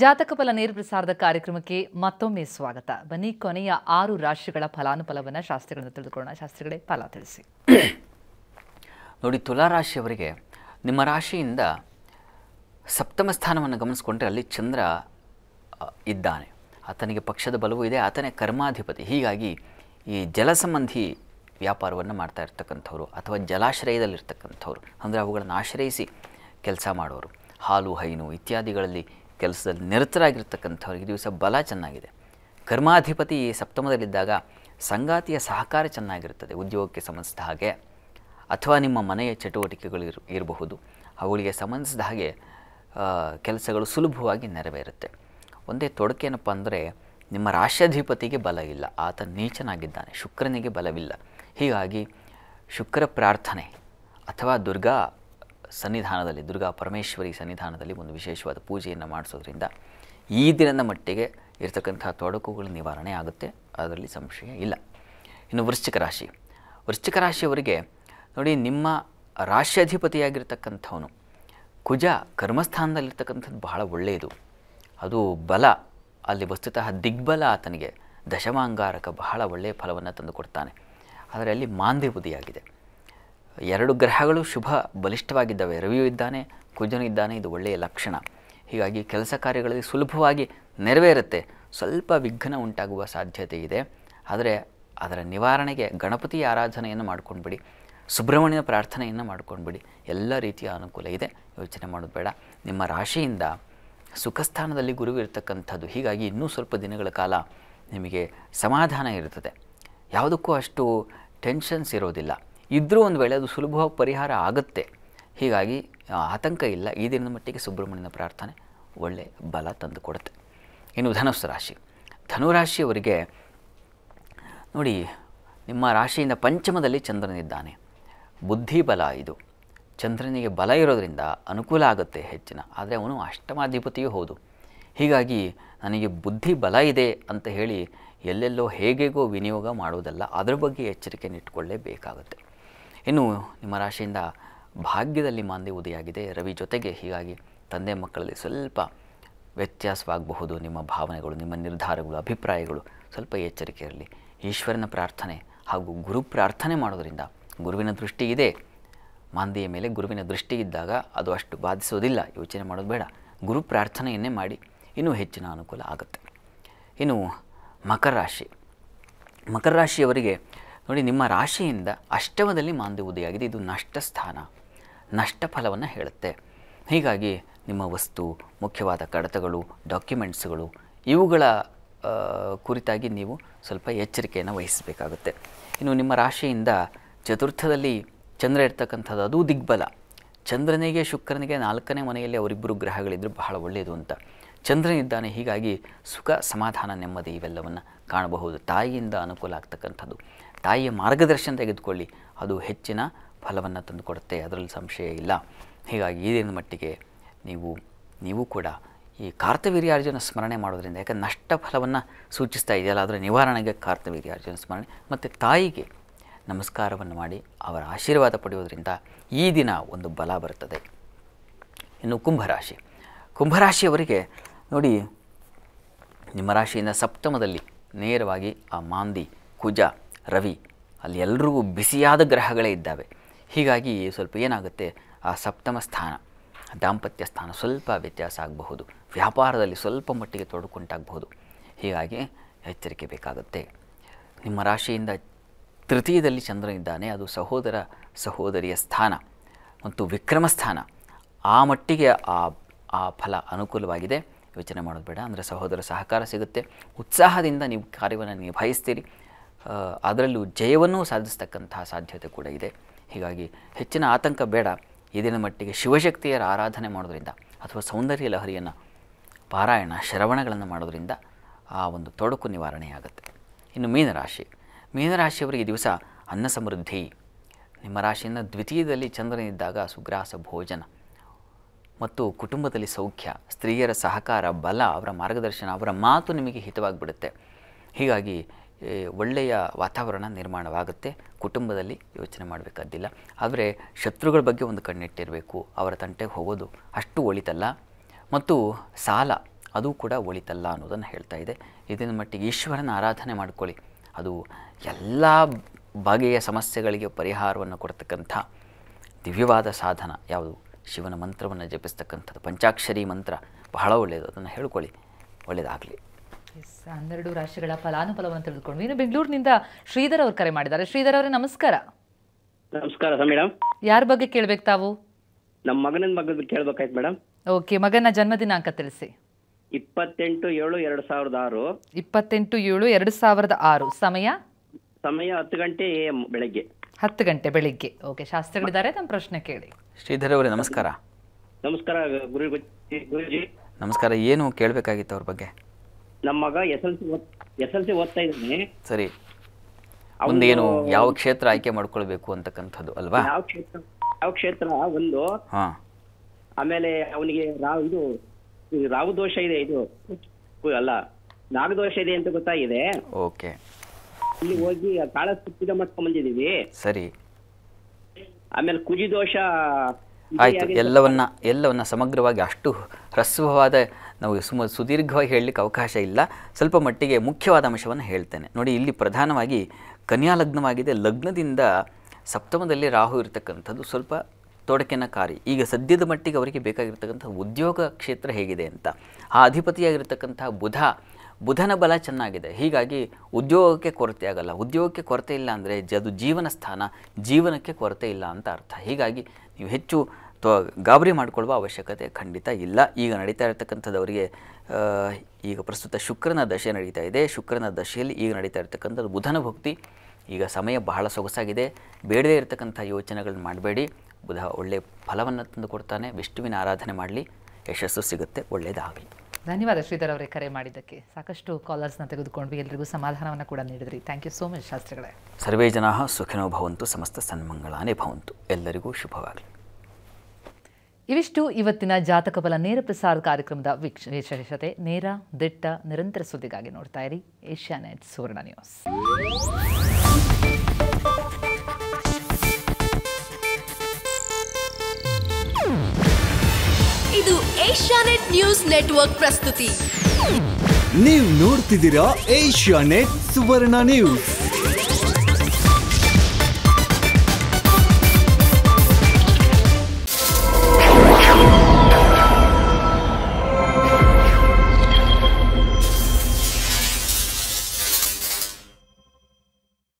ಜಾತಕ ಫಲ ನೇರ ಪ್ರಸಾರದ ಕಾರ್ಯಕ್ರಮಕ್ಕೆ ಮತ್ತೊಮ್ಮೆ ಸ್ವಾಗತ ಬನ್ನಿ ಕೊನೆಯ ಆರು ರಾಶಿಗಳ ಫಲಾನುಫಲವನ್ನು ಶಾಸ್ತ್ರಿಗಳನ್ನು ತಿಳಿದುಕೊಳ್ಳೋಣ ಶಾಸ್ತ್ರಿಗಳೇ ಫಲ ತಿಳಿಸಿ ನೋಡಿ ತುಲಾರಾಶಿಯವರಿಗೆ ನಿಮ್ಮ ರಾಶಿಯಿಂದ ಸಪ್ತಮ ಸ್ಥಾನವನ್ನು ಗಮನಿಸಿಕೊಂಡ್ರೆ ಅಲ್ಲಿ ಚಂದ್ರ ಇದ್ದಾನೆ ಆತನಿಗೆ ಪಕ್ಷದ ಬಲವೂ ಇದೆ ಆತನೇ ಕರ್ಮಾಧಿಪತಿ ಹೀಗಾಗಿ ಈ ಜಲ ಸಂಬಂಧಿ ವ್ಯಾಪಾರವನ್ನು ಮಾಡ್ತಾ ಇರ್ತಕ್ಕಂಥವ್ರು ಅಥವಾ ಜಲಾಶ್ರಯದಲ್ಲಿರ್ತಕ್ಕಂಥವ್ರು ಅಂದರೆ ಅವುಗಳನ್ನು ಆಶ್ರಯಿಸಿ ಕೆಲಸ ಮಾಡೋರು ಹಾಲು ಹೈನು ಇತ್ಯಾದಿಗಳಲ್ಲಿ ಕೆಲಸದಲ್ಲಿ ನಿರತರಾಗಿರ್ತಕ್ಕಂಥವ್ರಿಗೆ ದಿವಸ ಬಲ ಚೆನ್ನಾಗಿದೆ ಕರ್ಮಾಧಿಪತಿ ಸಪ್ತಮದಲ್ಲಿದ್ದಾಗ ಸಂಗಾತಿಯ ಸಹಕಾರ ಚೆನ್ನಾಗಿರ್ತದೆ ಉದ್ಯೋಗಕ್ಕೆ ಸಂಬಂಧಿಸಿದ ಹಾಗೆ ಅಥವಾ ನಿಮ್ಮ ಮನೆಯ ಚಟುವಟಿಕೆಗಳು ಇರಬಹುದು ಅವುಗಳಿಗೆ ಸಂಬಂಧಿಸಿದ ಹಾಗೆ ಕೆಲಸಗಳು ಸುಲಭವಾಗಿ ನೆರವೇರುತ್ತೆ ಒಂದೇ ಏನಪ್ಪ ಅಂದರೆ ನಿಮ್ಮ ರಾಷ್ಟ್ರಾಧಿಪತಿಗೆ ಬಲ ಇಲ್ಲ ಆತ ನೀಚನಾಗಿದ್ದಾನೆ ಶುಕ್ರನಿಗೆ ಬಲವಿಲ್ಲ ಹೀಗಾಗಿ ಶುಕ್ರ ಪ್ರಾರ್ಥನೆ ಅಥವಾ ದುರ್ಗಾ ಸನ್ನಿಧಾನದಲ್ಲಿ ದುರ್ಗಾ ಪರಮೇಶ್ವರಿ ಸನ್ನಿಧಾನದಲ್ಲಿ ಒಂದು ವಿಶೇಷವಾದ ಪೂಜೆಯನ್ನು ಮಾಡಿಸೋದ್ರಿಂದ ಈ ದಿನದ ಮಟ್ಟಿಗೆ ಇರತಕ್ಕಂಥ ತೊಡಕುಗಳ ನಿವಾರಣೆ ಆಗುತ್ತೆ ಅದರಲ್ಲಿ ಸಂಶಯ ಇಲ್ಲ ಇನ್ನು ವೃಶ್ಚಿಕ ರಾಶಿ ವೃಶ್ಚಿಕ ರಾಶಿಯವರಿಗೆ ನೋಡಿ ನಿಮ್ಮ ರಾಶ್ಯಾಧಿಪತಿಯಾಗಿರ್ತಕ್ಕಂಥವನು ಕುಜ ಕರ್ಮಸ್ಥಾನದಲ್ಲಿರ್ತಕ್ಕಂಥದ್ದು ಬಹಳ ಒಳ್ಳೆಯದು ಅದು ಬಲ ಅಲ್ಲಿ ವಸ್ತುತಃ ದಿಗ್ಬಲ ಆತನಿಗೆ ದಶಮಾಂಗಾರಕ ಬಹಳ ಒಳ್ಳೆಯ ಫಲವನ್ನು ತಂದುಕೊಡ್ತಾನೆ ಆದರೆ ಅಲ್ಲಿ ಮಾಂದೆ ಎರಡು ಗ್ರಹಗಳು ಶುಭ ಬಲಿಷ್ಠವಾಗಿದ್ದಾವೆ ರವಿಯೂ ಇದ್ದಾನೆ ಕುಜನು ಇದ್ದಾನೆ ಇದು ಒಳ್ಳೆಯ ಲಕ್ಷಣ ಹೀಗಾಗಿ ಕೆಲಸ ಕಾರ್ಯಗಳಲ್ಲಿ ಸುಲಭವಾಗಿ ನೆರವೇರುತ್ತೆ ಸ್ವಲ್ಪ ವಿಘ್ನ ಉಂಟಾಗುವ ಸಾಧ್ಯತೆ ಇದೆ ಆದರೆ ಅದರ ನಿವಾರಣೆಗೆ ಗಣಪತಿ ಆರಾಧನೆಯನ್ನು ಮಾಡ್ಕೊಂಡ್ಬಿಡಿ ಸುಬ್ರಹ್ಮಣ್ಯನ ಪ್ರಾರ್ಥನೆಯನ್ನು ಮಾಡ್ಕೊಂಡ್ಬಿಡಿ ಎಲ್ಲ ರೀತಿಯ ಅನುಕೂಲ ಇದೆ ಯೋಚನೆ ಮಾಡೋದು ಬೇಡ ನಿಮ್ಮ ರಾಶಿಯಿಂದ ಸುಖಸ್ಥಾನದಲ್ಲಿ ಗುರುವಿರತಕ್ಕಂಥದ್ದು ಹೀಗಾಗಿ ಇನ್ನೂ ಸ್ವಲ್ಪ ದಿನಗಳ ಕಾಲ ನಿಮಗೆ ಸಮಾಧಾನ ಇರುತ್ತದೆ ಯಾವುದಕ್ಕೂ ಅಷ್ಟು ಟೆನ್ಷನ್ಸ್ ಇರೋದಿಲ್ಲ ಇದ್ದರೂ ಒಂದು ವೇಳೆ ಅದು ಸುಲಭವಾಗಿ ಪರಿಹಾರ ಆಗುತ್ತೆ ಹೀಗಾಗಿ ಆತಂಕ ಇಲ್ಲ ಈ ದಿನದ ಮಟ್ಟಿಗೆ ಸುಬ್ರಹ್ಮಣ್ಯನ ಪ್ರಾರ್ಥನೆ ಒಳ್ಳೆ ಬಲ ತಂದು ಕೊಡುತ್ತೆ ಇನ್ನು ಧನುಸ್ಸು ರಾಶಿ ಧನುರಾಶಿಯವರಿಗೆ ನೋಡಿ ನಿಮ್ಮ ರಾಶಿಯಿಂದ ಪಂಚಮದಲ್ಲಿ ಚಂದ್ರನಿದ್ದಾನೆ ಬಲ ಇದು ಚಂದ್ರನಿಗೆ ಬಲ ಇರೋದರಿಂದ ಅನುಕೂಲ ಆಗುತ್ತೆ ಹೆಚ್ಚಿನ ಆದರೆ ಅವನು ಅಷ್ಟಮಾಧಿಪತಿಯೂ ಹೌದು ಹೀಗಾಗಿ ನನಗೆ ಬುದ್ಧಿ ಬಲ ಇದೆ ಅಂತ ಹೇಳಿ ಎಲ್ಲೆಲ್ಲೋ ಹೇಗೆಗೋ ವಿನಿಯೋಗ ಮಾಡುವುದಲ್ಲ ಅದರ ಬಗ್ಗೆ ಎಚ್ಚರಿಕೆಯನ್ನು ಇಟ್ಕೊಳ್ಳೇಬೇಕಾಗುತ್ತೆ ಇನ್ನು ನಿಮ್ಮ ರಾಶಿಯಿಂದ ಭಾಗ್ಯದಲ್ಲಿ ಮಾಂದಿ ಉದಿಯಾಗಿದೆ ರವಿ ಜೊತೆಗೆ ಹೀಗಾಗಿ ತಂದೆ ಮಕ್ಕಳಲ್ಲಿ ಸ್ವಲ್ಪ ವ್ಯತ್ಯಾಸವಾಗಬಹುದು ನಿಮ್ಮ ಭಾವನೆಗಳು ನಿಮ್ಮ ನಿರ್ಧಾರಗಳು ಅಭಿಪ್ರಾಯಗಳು ಸ್ವಲ್ಪ ಎಚ್ಚರಿಕೆ ಇರಲಿ ಈಶ್ವರನ ಪ್ರಾರ್ಥನೆ ಹಾಗೂ ಗುರು ಪ್ರಾರ್ಥನೆ ಮಾಡೋದರಿಂದ ಗುರುವಿನ ದೃಷ್ಟಿ ಇದೆ ಮಾಂದಿಯ ಮೇಲೆ ಗುರುವಿನ ದೃಷ್ಟಿ ಇದ್ದಾಗ ಅದು ಅಷ್ಟು ಬಾಧಿಸೋದಿಲ್ಲ ಯೋಚನೆ ಮಾಡೋದು ಬೇಡ ಗುರು ಪ್ರಾರ್ಥನೆಯನ್ನೇ ಮಾಡಿ ಇನ್ನೂ ಹೆಚ್ಚಿನ ಅನುಕೂಲ ಆಗುತ್ತೆ ಇನ್ನು ಮಕರ ರಾಶಿ ಮಕರ ರಾಶಿಯವರಿಗೆ ನೋಡಿ ನಿಮ್ಮ ರಾಶಿಯಿಂದ ಅಷ್ಟಮದಲ್ಲಿ ಮಾಂದಿ ಉದಯಾಗಿದೆ ಇದು ನಷ್ಟ ಸ್ಥಾನ ನಷ್ಟ ಫಲವನ್ನು ಹೇಳುತ್ತೆ ಹೀಗಾಗಿ ನಿಮ್ಮ ವಸ್ತು ಮುಖ್ಯವಾದ ಕಡತಗಳು ಡಾಕ್ಯುಮೆಂಟ್ಸ್ಗಳು ಇವುಗಳ ಕುರಿತಾಗಿ ನೀವು ಸ್ವಲ್ಪ ಎಚ್ಚರಿಕೆಯನ್ನು ವಹಿಸಬೇಕಾಗುತ್ತೆ ಇನ್ನು ನಿಮ್ಮ ರಾಶಿಯಿಂದ ಚತುರ್ಥದಲ್ಲಿ ಚಂದ್ರ ಇರ್ತಕ್ಕಂಥದ್ದು ಅದು ದಿಗ್ಬಲ ಚಂದ್ರನಿಗೆ ಶುಕ್ರನಿಗೆ ನಾಲ್ಕನೇ ಮನೆಯಲ್ಲಿ ಅವರಿಬ್ಬರು ಗ್ರಹಗಳಿದ್ದರೂ ಬಹಳ ಒಳ್ಳೆಯದು ಅಂತ ಚಂದ್ರನಿದ್ದಾನೆ ಹೀಗಾಗಿ ಸುಖ ಸಮಾಧಾನ ನೆಮ್ಮದಿ ಇವೆಲ್ಲವನ್ನು ಕಾಣಬಹುದು ತಾಯಿಯಿಂದ ಅನುಕೂಲ ಆಗ್ತಕ್ಕಂಥದ್ದು ತಾಯಿಯ ಮಾರ್ಗದರ್ಶನ ತೆಗೆದುಕೊಳ್ಳಿ ಅದು ಹೆಚ್ಚಿನ ಫಲವನ್ನು ತಂದುಕೊಡುತ್ತೆ ಅದರಲ್ಲಿ ಸಂಶಯ ಇಲ್ಲ ಹೀಗಾಗಿ ಈದಿನ ಮಟ್ಟಿಗೆ ನೀವು ನೀವು ಕೂಡ ಈ ಕಾರ್ತವೀರ್ಯಾರ್ಜುನ ಸ್ಮರಣೆ ಮಾಡೋದ್ರಿಂದ ಯಾಕೆ ನಷ್ಟ ಫಲವನ್ನು ಸೂಚಿಸ್ತಾ ಇದೆಯಲ್ಲ ಅದರ ನಿವಾರಣೆಗೆ ಕಾರ್ತವೀರ್ಯಾರ್ಜುನ ಸ್ಮರಣೆ ಮತ್ತು ತಾಯಿಗೆ ನಮಸ್ಕಾರವನ್ನು ಮಾಡಿ ಅವರ ಆಶೀರ್ವಾದ ಪಡೆಯೋದರಿಂದ ಈ ದಿನ ಒಂದು ಬಲ ಬರುತ್ತದೆ ಇನ್ನು ಕುಂಭರಾಶಿ ಕುಂಭರಾಶಿಯವರಿಗೆ ನೋಡಿ ನಿಮ್ಮ ರಾಶಿಯಿಂದ ಸಪ್ತಮದಲ್ಲಿ ನೇರವಾಗಿ ಆ ಮಾಂದಿ ಕುಜ ರವಿ ಅಲ್ಲಿ ಎಲ್ಲರಿಗೂ ಬಿಸಿಯಾದ ಗ್ರಹಗಳೇ ಇದ್ದಾವೆ ಹೀಗಾಗಿ ಸ್ವಲ್ಪ ಏನಾಗುತ್ತೆ ಆ ಸಪ್ತಮ ಸ್ಥಾನ ದಾಂಪತ್ಯ ಸ್ಥಾನ ಸ್ವಲ್ಪ ವ್ಯತ್ಯಾಸ ಆಗಬಹುದು ವ್ಯಾಪಾರದಲ್ಲಿ ಸ್ವಲ್ಪ ಮಟ್ಟಿಗೆ ತೊಡಕುಂಟಾಗಬಹುದು ಹೀಗಾಗಿ ಎಚ್ಚರಿಕೆ ಬೇಕಾಗುತ್ತೆ ನಿಮ್ಮ ರಾಶಿಯಿಂದ ತೃತೀಯದಲ್ಲಿ ಚಂದ್ರನಿದ್ದಾನೆ ಅದು ಸಹೋದರ ಸಹೋದರಿಯ ಸ್ಥಾನ ಮತ್ತು ವಿಕ್ರಮ ಸ್ಥಾನ ಆ ಮಟ್ಟಿಗೆ ಆ ಆ ಫಲ ಅನುಕೂಲವಾಗಿದೆ ಯೋಚನೆ ಮಾಡೋದು ಬೇಡ ಅಂದರೆ ಸಹೋದರ ಸಹಕಾರ ಸಿಗುತ್ತೆ ಉತ್ಸಾಹದಿಂದ ನೀವು ಕಾರ್ಯವನ್ನು ನಿಭಾಯಿಸ್ತೀರಿ ಅದರಲ್ಲೂ ಜಯವನ್ನೂ ಸಾಧಿಸ್ತಕ್ಕಂತಹ ಸಾಧ್ಯತೆ ಕೂಡ ಇದೆ ಹೀಗಾಗಿ ಹೆಚ್ಚಿನ ಆತಂಕ ಬೇಡ ಇದಿನ ಮಟ್ಟಿಗೆ ಶಿವಶಕ್ತಿಯರ ಆರಾಧನೆ ಮಾಡೋದರಿಂದ ಅಥವಾ ಸೌಂದರ್ಯ ಲಹರಿಯನ್ನು ಪಾರಾಯಣ ಶ್ರವಣಗಳನ್ನು ಮಾಡೋದರಿಂದ ಆ ಒಂದು ತೊಡಕು ನಿವಾರಣೆಯಾಗುತ್ತೆ ಇನ್ನು ಮೀನರಾಶಿ ಮೀನರಾಶಿಯವರಿಗೆ ದಿವಸ ಅನ್ನ ಸಮೃದ್ಧಿ ನಿಮ್ಮ ರಾಶಿಯನ್ನು ದ್ವಿತೀಯದಲ್ಲಿ ಚಂದ್ರನಿದ್ದಾಗ ಸುಗ್ರಾಸ ಭೋಜನ ಮತ್ತು ಕುಟುಂಬದಲ್ಲಿ ಸೌಖ್ಯ ಸ್ತ್ರೀಯರ ಸಹಕಾರ ಬಲ ಅವರ ಮಾರ್ಗದರ್ಶನ ಅವರ ಮಾತು ನಿಮಗೆ ಹಿತವಾಗಿಬಿಡುತ್ತೆ ಹೀಗಾಗಿ ಒಳ್ಳೆಯ ವಾತಾವರಣ ನಿರ್ಮಾಣವಾಗುತ್ತೆ ಕುಟುಂಬದಲ್ಲಿ ಯೋಚನೆ ಮಾಡಬೇಕಾದ್ದಿಲ್ಲ ಆದರೆ ಶತ್ರುಗಳ ಬಗ್ಗೆ ಒಂದು ಕಣ್ಣಿಟ್ಟಿರಬೇಕು ಅವರ ತಂಟೆಗೆ ಹೋಗೋದು ಅಷ್ಟು ಒಳಿತಲ್ಲ ಮತ್ತು ಸಾಲ ಅದು ಕೂಡ ಒಳಿತಲ್ಲ ಅನ್ನೋದನ್ನು ಹೇಳ್ತಾ ಇದೆ ಇದನ್ನ ಮಟ್ಟಿಗೆ ಈಶ್ವರನ ಆರಾಧನೆ ಮಾಡ್ಕೊಳ್ಳಿ ಅದು ಎಲ್ಲ ಬಗೆಯ ಸಮಸ್ಯೆಗಳಿಗೆ ಪರಿಹಾರವನ್ನು ಕೊಡ್ತಕ್ಕಂಥ ದಿವ್ಯವಾದ ಸಾಧನ ಯಾವುದು ಶಿವನ ಮಂತ್ರವನ್ನು ಜಪಿಸ್ತಕ್ಕಂಥದ್ದು ಪಂಚಾಕ್ಷರಿ ಮಂತ್ರ ಬಹಳ ಒಳ್ಳೆಯದು ಅದನ್ನು ಹೇಳ್ಕೊಳ್ಳಿ ಒಳ್ಳೆಯದಾಗಲಿ ಹನ್ನೆರಡು ರಾಶಿಗಳ ಫಲಾನುಫಲವನ್ನು ತಿಳಿದುಕೊಂಡ್ವಿ ಇನ್ನು ಬೆಂಗಳೂರಿನಿಂದ ಶ್ರೀಧರ್ ಅವರು ಕರೆ ಮಾಡಿದ್ದಾರೆ ಶ್ರೀಧರ್ ಅವರೇ ನಮಸ್ಕಾರ ನಮಸ್ಕಾರ ಮೇಡಮ್ ಯಾರ ಬಗ್ಗೆ ಕೇಳಬೇಕು ತಾವು ನಮ್ಮ ಮಗನ ಬಗ್ಗೆ ಕೇಳ್ಬೇಕಾಯ್ತು ಮೇಡಮ್ ಓಕೆ ಮಗನ ಜನ್ಮ ದಿನಾಂಕ ತಿಳಿಸಿ ಇಪ್ಪತ್ತೆಂಟು ಏಳು ಎರಡು ಸಾವಿರದ ಆರು ಇಪ್ಪತ್ತೆಂಟು ಏಳು ಎರಡು ಸಾವಿರದ ಆರು ಸಮಯ ಸಮಯ ಹತ್ತು ಗಂಟೆ ಎಂ ಬೆಳಗ್ಗೆ ಹತ್ತು ಗಂಟೆ ಬೆಳಿಗ್ಗೆ ಓಕೆ ಶಾಸ್ತ್ರಗಳಿದ್ದಾರೆ ತಮ್ಮ ಪ್ರಶ್ನೆ ಕೇಳಿ ಶ್ರೀಧರ್ ಅವರೇ ನಮಸ್ಕಾರ ನಮಸ್ಕಾರ ಗುರುಜಿ ನಮಸ್ಕಾರ ಏನು ಕೇಳಬೇಕಾಗಿತ್ತು ಅವ್ರ ಬಗ್ಗೆ ನಮ್ಮ ಮಗ S L C S L C ಓದ್ತಾ ಇದ್ದಾನೆ ಸರಿ ಮುಂದೇನು ಯಾವ ಕ್ಷೇತ್ರ ಆಯ್ಕೆ ಮಾಡ್ಕೊಳ್ಬೇಕು ಅಂತಕ್ಕಂಥದ್ದು ಅಲ್ವಾ ಯಾವ ಕ್ಷೇತ್ರ ಯಾವ ಕ್ಷೇತ್ರ ಒಂದು ಆಮೇಲೆ ಅವನಿಗೆ ರಾವ್ ಇದು ರಾವು ದೋಷ ಇದೆ ಇದು ಅಲ್ಲ ನಾಗ ದೋಷ ಇದೆ ಅಂತ ಗೊತ್ತಾಗಿದೆ ಓಕೆ ಇಲ್ಲಿ ಹೋಗಿ ಕಾಳ ಸುತ್ತಿದ ಮಟ್ಟ ಬಂದಿದೀವಿ ಸರಿ ಆಮೇಲೆ ಕುಜಿ ದೋಷ ಆಯ್ತು ಎಲ್ಲವನ್ನ ಎಲ್ಲವನ್ನ ಸಮಗ್ರವಾಗಿ ಅಷ್ಟು ಹ್ರಸ್ವವಾದ ನಾವು ಸುಮ ಸುದೀರ್ಘವಾಗಿ ಹೇಳಲಿಕ್ಕೆ ಅವಕಾಶ ಇಲ್ಲ ಸ್ವಲ್ಪ ಮಟ್ಟಿಗೆ ಮುಖ್ಯವಾದ ಅಂಶವನ್ನು ಹೇಳ್ತೇನೆ ನೋಡಿ ಇಲ್ಲಿ ಪ್ರಧಾನವಾಗಿ ಕನ್ಯಾ ಲಗ್ನವಾಗಿದೆ ಲಗ್ನದಿಂದ ಸಪ್ತಮದಲ್ಲಿ ರಾಹು ಇರತಕ್ಕಂಥದ್ದು ಸ್ವಲ್ಪ ತೊಡಕಿನಕಾರಿ ಈಗ ಸದ್ಯದ ಮಟ್ಟಿಗೆ ಅವರಿಗೆ ಬೇಕಾಗಿರ್ತಕ್ಕಂಥ ಉದ್ಯೋಗ ಕ್ಷೇತ್ರ ಹೇಗಿದೆ ಅಂತ ಆ ಅಧಿಪತಿಯಾಗಿರ್ತಕ್ಕಂಥ ಬುಧ ಬುಧನ ಬಲ ಚೆನ್ನಾಗಿದೆ ಹೀಗಾಗಿ ಉದ್ಯೋಗಕ್ಕೆ ಕೊರತೆ ಆಗಲ್ಲ ಉದ್ಯೋಗಕ್ಕೆ ಕೊರತೆ ಇಲ್ಲ ಅಂದರೆ ಅದು ಜೀವನ ಸ್ಥಾನ ಜೀವನಕ್ಕೆ ಕೊರತೆ ಇಲ್ಲ ಅಂತ ಅರ್ಥ ಹೀಗಾಗಿ ನೀವು ಹೆಚ್ಚು ಅಥವಾ ಗಾಬರಿ ಮಾಡಿಕೊಳ್ಳುವ ಅವಶ್ಯಕತೆ ಖಂಡಿತ ಇಲ್ಲ ಈಗ ನಡೀತಾ ಇರತಕ್ಕಂಥದ್ದು ಅವರಿಗೆ ಈಗ ಪ್ರಸ್ತುತ ಶುಕ್ರನ ದಶೆ ನಡೀತಾ ಇದೆ ಶುಕ್ರನ ದಶೆಯಲ್ಲಿ ಈಗ ನಡೀತಾ ಇರತಕ್ಕಂಥದ್ದು ಬುಧನ ಭಕ್ತಿ ಈಗ ಸಮಯ ಬಹಳ ಸೊಗಸಾಗಿದೆ ಬೇಡದೇ ಇರತಕ್ಕಂಥ ಯೋಚನೆಗಳನ್ನ ಮಾಡಬೇಡಿ ಬುಧ ಒಳ್ಳೆಯ ಫಲವನ್ನು ತಂದು ಕೊಡ್ತಾನೆ ವಿಷ್ಣುವಿನ ಆರಾಧನೆ ಮಾಡಲಿ ಯಶಸ್ಸು ಸಿಗುತ್ತೆ ಒಳ್ಳೆಯದಾಗಲಿ ಧನ್ಯವಾದ ಶ್ರೀಧರ್ ಅವರೇ ಕರೆ ಮಾಡಿದ್ದಕ್ಕೆ ಸಾಕಷ್ಟು ಕಾಲರ್ಸ್ನ ತೆಗೆದುಕೊಂಡು ಎಲ್ಲರಿಗೂ ಸಮಾಧಾನವನ್ನು ಕೂಡ ನೀಡಿದ್ರಿ ಥ್ಯಾಂಕ್ ಯು ಸೋ ಮಚ್ ಶಾಸ್ತ್ರಿಗಳೇ ಸರ್ವೇ ಜನಾ ಸುಖಿನೋ ಭವಂತು ಸಮಸ್ತ ಸನ್ಮಂಗಳಾನೇ ಭವಂತು ಎಲ್ಲರಿಗೂ ಶುಭವಾಗಲಿ ಇವಿಷ್ಟು ಇವತ್ತಿನ ಜಾತಕ ಬಲ ನೇರ ಪ್ರಸಾರ ಕಾರ್ಯಕ್ರಮದ ವಿಶೇಷತೆ ನೇರ ದಿಟ್ಟ ನಿರಂತರ ಸುದ್ದಿಗಾಗಿ ನೋಡ್ತಾ ಇರಿ ಏಷ್ಯಾ ನೆಟ್ ಸುವರ್ಣ ನ್ಯೂಸ್ ಇದು ಏಷ್ಯಾನೆಟ್ ನ್ಯೂಸ್ ನೆಟ್ವರ್ಕ್ ಪ್ರಸ್ತುತಿ ನೀವು ನೋಡ್ತಿದ್ದೀರಾ ಏಷ್ಯಾ ನೆಟ್ ಸುವರ್ಣ ನ್ಯೂಸ್